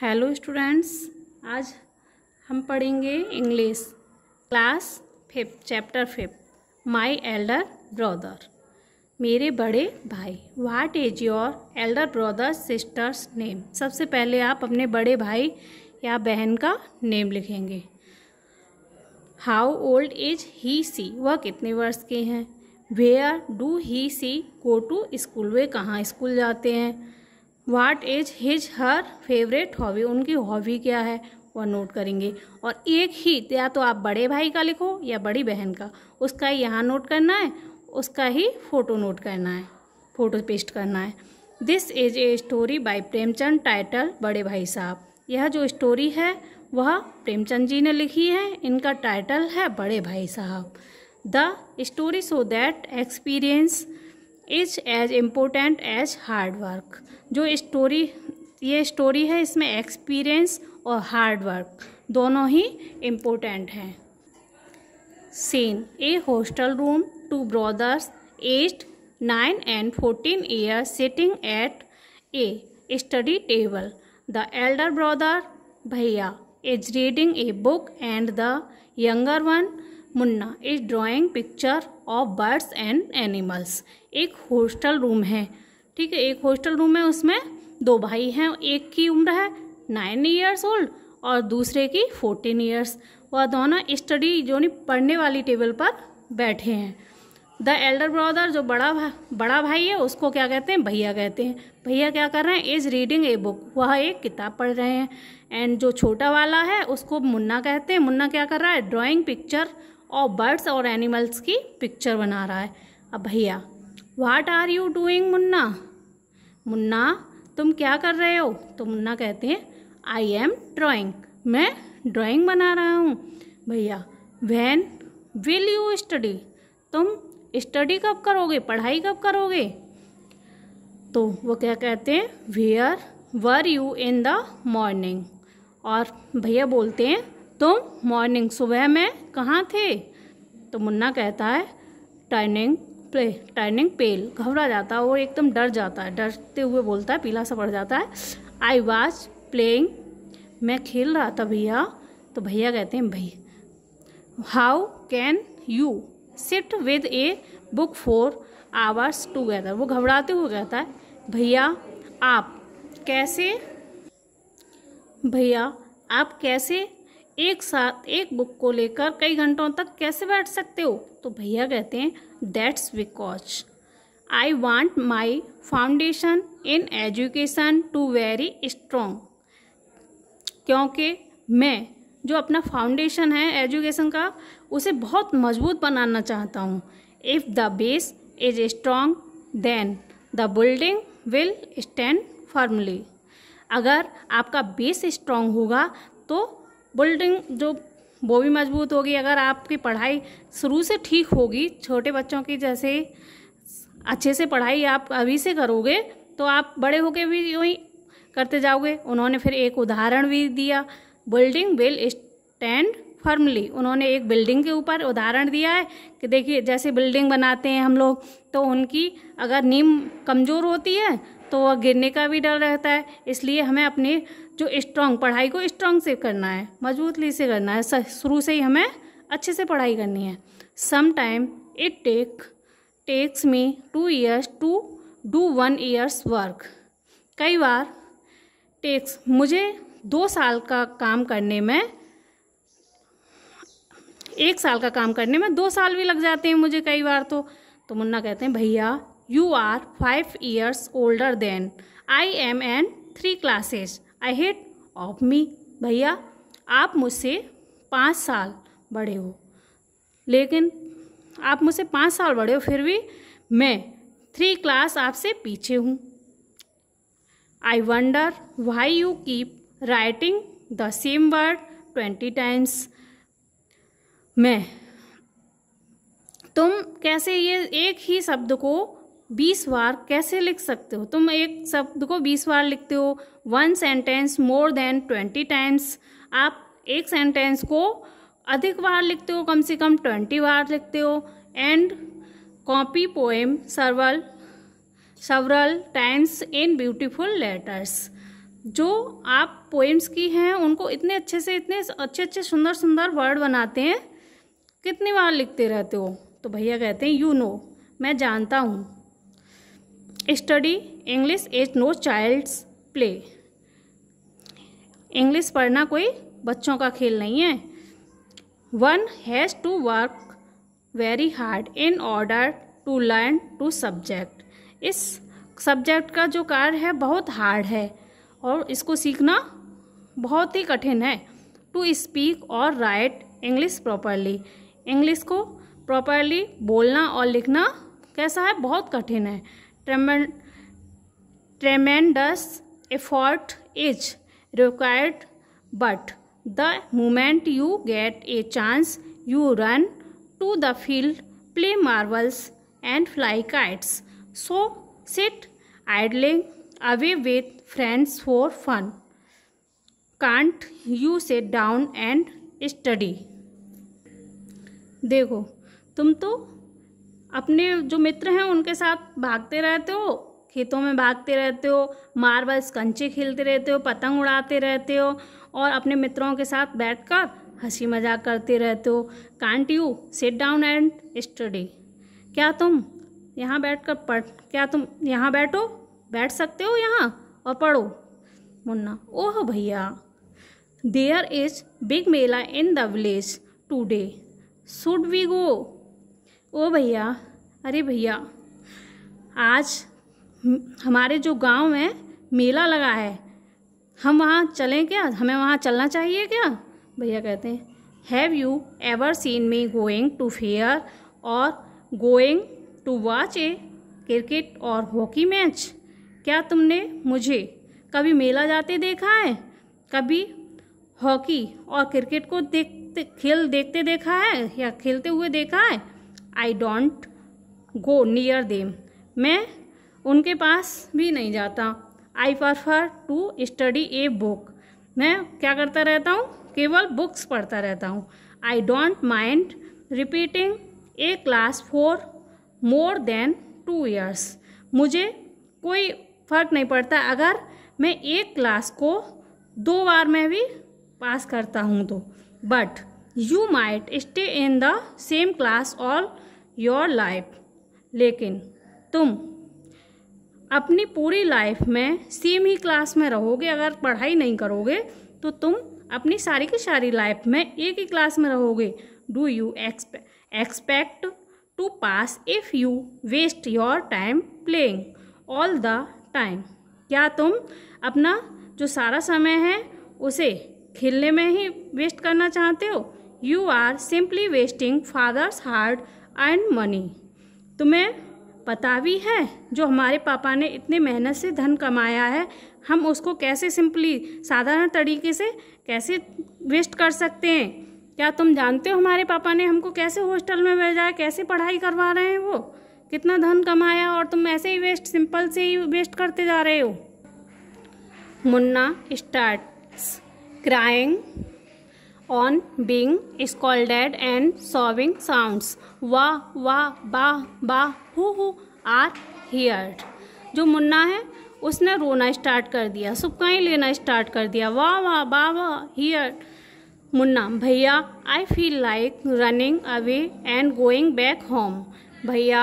hello students आज हम पढ़ेंगे English class fifth chapter fifth my elder brother मेरे बड़े भाई what is your elder brother sister's name सबसे पहले आप अपने बड़े भाई या बहन का नेम लिखेंगे how old is he she वह कितने वर्ष के हैं where do he she go to school वे कहाँ स्कूल जाते हैं what is his her favourite hobby उनकी हॉबी क्या है वह नोट करेंगे और एक ही या तो आप बड़े भाई का लिखो या बड़ी बहन का उसका यहाँ नोट करना है उसका ही फ़ोटो नोट करना है फ़ोटो पेस्ट करना है this is a story by Premchand title Bade Bhai साहब यह जो स्टोरी है वह प्रेमचंद जी ने लिखी है इनका टाइटल है Bade Bhai Sahab the story so that experience is as important as hard work जो स्टोरी ये स्टोरी है इसमें एक्सपीरियंस और हार्ड वर्क दोनों ही इम्पोर्टेंट हैं scene a hostel room two brothers age nine and fourteen year sitting at a study table the elder brother bhaiya is reading a book and the younger one Munna is drawing picture of birds and animals एक hostel room है ठीक है एक hostel room है उसमें दो भाई हैं एक की उम्र है नाइन ईयर्स ओल्ड और दूसरे की फोर्टीन ईयर्स वह दोनों स्टडी जो नहीं पढ़ने वाली टेबल पर बैठे हैं द एल्डर ब्रदर जो बड़ा भा, बड़ा भाई है उसको क्या कहते हैं भैया कहते हैं भैया क्या कर रहे हैं इज़ रीडिंग ए बुक वह एक किताब पढ़ रहे हैं एंड जो छोटा वाला है उसको मुन्ना कहते हैं मुन्ना क्या कर रहा है ड्राइंग पिक्चर और बर्ड्स और एनिमल्स की पिक्चर बना रहा है अब भैया what are you doing Munna Munna तुम क्या कर रहे हो तो मुन्ना कहते हैं आई एम ड्राइंग मैं ड्राइंग बना रहा हूँ भैया वैन विल यू स्टडी तुम स्टडी कब करोगे पढ़ाई कब करोगे तो वो क्या कहते हैं where were you in the morning और भैया बोलते हैं तुम तो मॉर्निंग सुबह में कहाँ थे तो मुन्ना कहता है टर्निंग प्ले टर्निंग पेल घबरा जाता है वो एकदम डर जाता है डरते हुए बोलता है पीला सा पड़ जाता है आई वॉज प्लेइंग मैं खेल रहा था भैया तो भैया कहते हैं भैया how can you sit with a book for hours together वो घबराते हुए कहता है भैया आप कैसे भैया आप कैसे एक साथ एक बुक को लेकर कई घंटों तक कैसे बैठ सकते हो तो भैया कहते हैं that's because I want my foundation in education to very strong क्योंकि मैं जो अपना फाउंडेशन है एजुकेशन का उसे बहुत मजबूत बनाना चाहता हूँ if the base is strong then the building will stand firmly अगर आपका बेस स्ट्रांग होगा तो बिल्डिंग जो वो भी मजबूत होगी अगर आपकी पढ़ाई शुरू से ठीक होगी छोटे बच्चों की जैसे अच्छे से पढ़ाई आप अभी से करोगे तो आप बड़े होके भी यूँ ही करते जाओगे उन्होंने फिर एक उदाहरण भी दिया बिल्डिंग विल स्टैंड फर्मली उन्होंने एक बिल्डिंग के ऊपर उदाहरण दिया है कि देखिए जैसे बिल्डिंग बनाते हैं हम लोग तो उनकी अगर नीम कमज़ोर होती है तो वह गिरने का भी डर रहता है इसलिए हमें अपने जो स्ट्रांग पढ़ाई को स्ट्रांग से करना है मजबूतली से करना है शुरू से ही हमें अच्छे से पढ़ाई करनी है some time it take takes me two years to do one years work कई बार टेक्स मुझे दो साल का काम करने में एक साल का काम करने में दो साल भी लग जाते हैं मुझे कई बार तो तो मुन्ना कहते हैं भैया you are five years older than I am and three classes I ahead of me भैया आप मुझसे पाँच साल बड़े हो लेकिन आप मुझसे पाँच साल बड़े हो फिर भी मैं थ्री क्लास आपसे पीछे हूँ I wonder why you keep writing the same word twenty times मैं तुम कैसे ये एक ही शब्द को बीस बार कैसे लिख सकते हो तुम एक शब्द को बीस बार लिखते हो one sentence more than twenty times आप एक सेंटेंस को अधिक बार लिखते हो कम से कम ट्वेंटी बार लिखते हो and copy poem several several times in beautiful letters जो आप पोएम्स की हैं उनको इतने अच्छे से इतने अच्छे अच्छे सुंदर सुंदर वर्ड बनाते हैं कितनी बार लिखते रहते हो तो भैया कहते हैं यू नो मैं जानता हूँ study English is no child's play English पढ़ना कोई बच्चों का खेल नहीं है one has to work very hard in order to learn to subject इस सब्जेक्ट का जो कार्य है बहुत हार्ड है और इसको सीखना बहुत ही कठिन है टू स्पीक और राइट इंग्लिश प्रॉपरली इंग्लिश को प्रॉपरली बोलना और लिखना कैसा है बहुत कठिन है tremendous effort is required but the moment you get a chance you run to the field play marbles and fly kites so sit idling away with friends for fun can't you sit down and study देखो तुम तो अपने जो मित्र हैं उनके साथ भागते रहते हो खेतों में भागते रहते हो मार्बल्स कंचे खेलते रहते हो पतंग उड़ाते रहते हो और अपने मित्रों के साथ बैठकर हंसी मजाक करते रहते हो can't you sit down and study क्या तुम यहाँ बैठ कर पढ़ क्या तुम यहाँ बैठो बैठ सकते हो यहाँ और पढ़ो मुन्ना ओह भैया there is big mela in the village today should we go ओ भैया अरे भैया आज हमारे जो गांव में मेला लगा है हम वहाँ चलें क्या हमें वहाँ चलना चाहिए क्या भैया कहते हैं have you ever seen me going to fair और going to watch a cricket और हॉकी मैच क्या तुमने मुझे कभी मेला जाते देखा है कभी हॉकी और क्रिकेट को देख देखते खेल देखते देखा है या खेलते हुए देखा है I don't go near them मैं उनके पास भी नहीं जाता I prefer to study a book मैं क्या करता रहता हूँ केवल बुक्स पढ़ता रहता हूँ I don't mind repeating a class for more than two years मुझे कोई फ़र्क नहीं पड़ता अगर मैं एक क्लास को दो बार में भी पास करता हूँ तो but you might stay in the same class all your life लेकिन तुम अपनी पूरी लाइफ में सेम ही क्लास में रहोगे अगर पढ़ाई नहीं करोगे तो तुम अपनी सारी की सारी लाइफ में एक ही क्लास में रहोगे do you expect to pass if you waste your time playing all the time क्या तुम अपना जो सारा समय है उसे खेलने में ही वेस्ट करना चाहते हो you are simply wasting father's hard and money तुम्हें पता भी है जो हमारे पापा ने इतने मेहनत से धन कमाया है हम उसको कैसे सिंपली साधारण तरीके से कैसे वेस्ट कर सकते हैं क्या तुम जानते हो हमारे पापा ने हमको कैसे हॉस्टल में भेजा है कैसे पढ़ाई करवा रहे हैं वो कितना धन कमाया और तुम ऐसे ही वेस्ट सिंपल से ही वेस्ट करते जा रहे हो Munna start crying on being scolded and sobbing sounds wa wa ba ba who who are heard जो मुन्ना है उसने रोना स्टार्ट कर दिया सुबकाई लेना स्टार्ट कर दिया वाह वाह वाह वाह हियर मुन्ना भैया I feel like running away and going back home भैया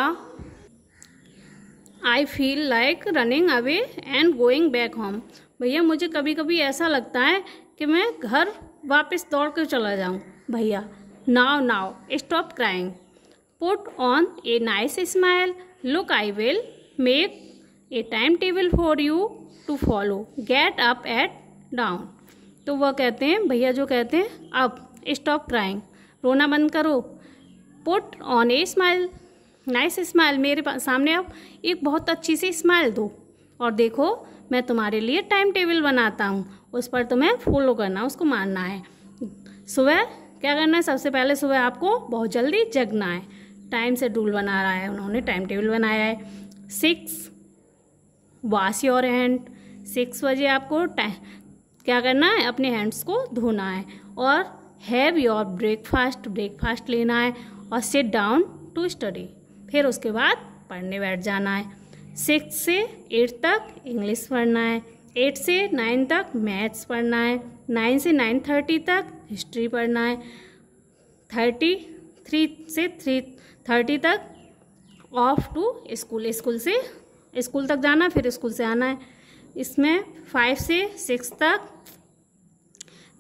I feel like running away and going back home भैया मुझे कभी कभी ऐसा लगता है कि मैं घर वापस दौड़ कर चला जाऊँ भैया now now stop crying put on a nice smile look I will make a time table for you to follow get up at dawn तो वह कहते हैं भैया जो कहते हैं अब स्टॉप क्राइंग रोना बंद करो put on a smile nice smile मेरे सामने आप एक बहुत अच्छी सी स्माइल दो और देखो मैं तुम्हारे लिए टाइम टेबल बनाता हूँ उस पर तुम्हें फॉलो करना है उसको मानना है सुबह क्या करना है सबसे पहले सुबह आपको बहुत जल्दी जगना है टाइम डूल बना रहा है उन्होंने टाइम टेबल बनाया है six wash your hand six बजे आपको क्या करना है अपने हैंड्स को धोना है और हैव योर ब्रेकफास्ट ब्रेकफास्ट लेना है और सिट डाउन टू स्टडी फिर उसके बाद पढ़ने बैठ जाना है सिक्स से एट तक इंग्लिश पढ़ना है एट से नाइन तक मैथ्स पढ़ना है नाइन से नाइन थर्टी तक हिस्ट्री पढ़ना है थर्टी थ्री से थ्री थर्टी तक ऑफ टू स्कूल स्कूल से स्कूल तक जाना फिर स्कूल से आना है इसमें फाइव से सिक्स तक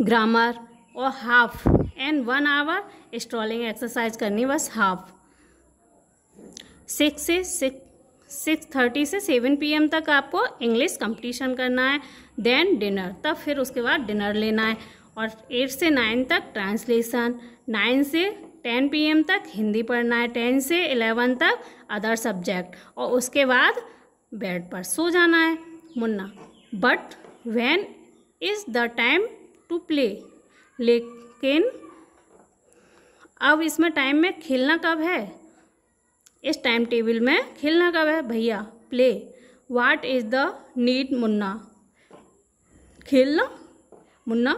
ग्रामर और half and one hour strolling exercise करनी बस हाफ सिक्स से सिक्स सिक्स थर्टी से सेवन पी एम तक आपको इंग्लिश कंपटीशन करना है देन डिनर तब फिर उसके बाद डिनर लेना है और एट से नाइन तक ट्रांसलेशन नाइन से टेन पी एम तक हिंदी पढ़ना है टेन से एलेवन तक अदर सब्जेक्ट और उसके बाद बेड पर सो जाना है Munna but when is the time to play लेकिन अब इसमें टाइम में खेलना कब है इस टाइम टेबल में खेलना कब है भैया play what is the need Munna खेलना मुन्ना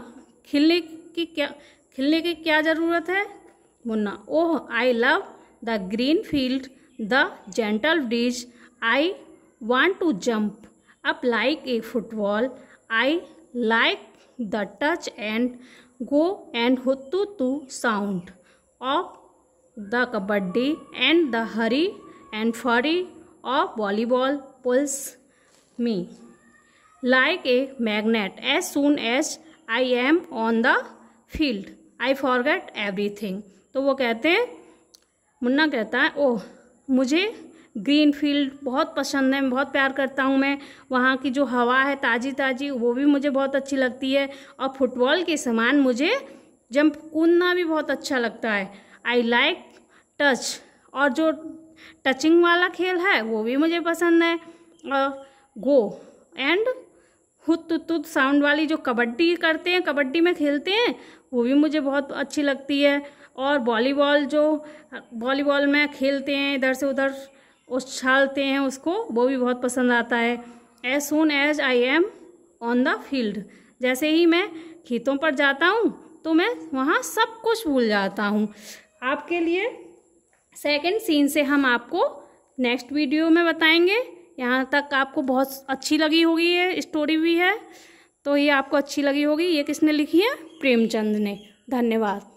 खेलने की क्या खेलने की क्या ज़रूरत है Munna oh I love the green field the gentle breeze I to jump up like a football I like the touch and go and and to sound of the kabaddi and the hurry and furry of volleyball pulls me like a magnet as soon as I am on the field I forget thing तो वो कहते हैं मुन्ना कहता है ओह मुझे green field बहुत पसंद है मैं बहुत प्यार करता हूँ मैं वहाँ की जो हवा है ताज़ी ताज़ी वो भी मुझे बहुत अच्छी लगती है और फुटबॉल के समान मुझे जंप कूदना भी बहुत अच्छा लगता है आई लाइक टच और जो टचिंग वाला खेल है वो भी मुझे पसंद है और गो एंड हुत तुत साउंड वाली जो कबड्डी करते हैं कबड्डी में खेलते हैं वो भी मुझे बहुत अच्छी लगती है और वॉलीबॉल जो वॉलीबॉल में खेलते हैं इधर से उधर उछालते हैं उसको वो भी बहुत पसंद आता है as soon as I am on the field जैसे ही मैं खेतों पर जाता हूँ तो मैं वहाँ सब कुछ भूल जाता हूँ आपके लिए सेकंड सीन से हम आपको नेक्स्ट वीडियो में बताएंगे यहाँ तक आपको बहुत अच्छी लगी होगी ये स्टोरी भी है तो ये आपको अच्छी लगी होगी ये किसने लिखी है प्रेमचंद ने धन्यवाद